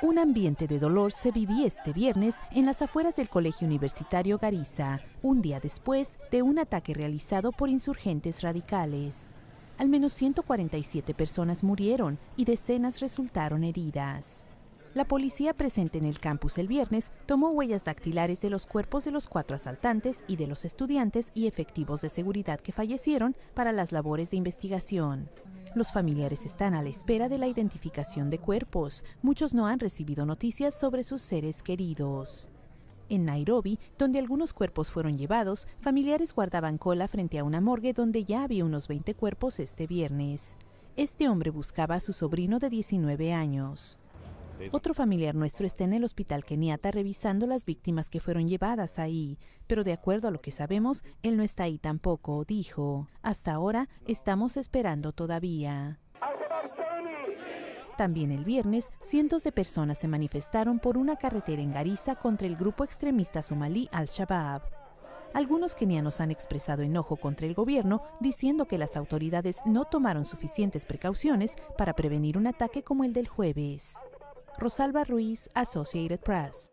Un ambiente de dolor se vivía este viernes en las afueras del Colegio Universitario Gariza, un día después de un ataque realizado por insurgentes radicales. Al menos 147 personas murieron y decenas resultaron heridas. La policía presente en el campus el viernes tomó huellas dactilares de los cuerpos de los cuatro asaltantes y de los estudiantes y efectivos de seguridad que fallecieron para las labores de investigación. Los familiares están a la espera de la identificación de cuerpos. Muchos no han recibido noticias sobre sus seres queridos. En Nairobi, donde algunos cuerpos fueron llevados, familiares guardaban cola frente a una morgue donde ya había unos 20 cuerpos este viernes. Este hombre buscaba a su sobrino de 19 años. Otro familiar nuestro está en el hospital Keniata revisando las víctimas que fueron llevadas ahí, pero de acuerdo a lo que sabemos, él no está ahí tampoco, dijo. Hasta ahora estamos esperando todavía. También el viernes, cientos de personas se manifestaron por una carretera en Gariza contra el grupo extremista somalí Al-Shabaab. Algunos kenianos han expresado enojo contra el gobierno, diciendo que las autoridades no tomaron suficientes precauciones para prevenir un ataque como el del jueves. Rosalba Ruiz, Associated Press.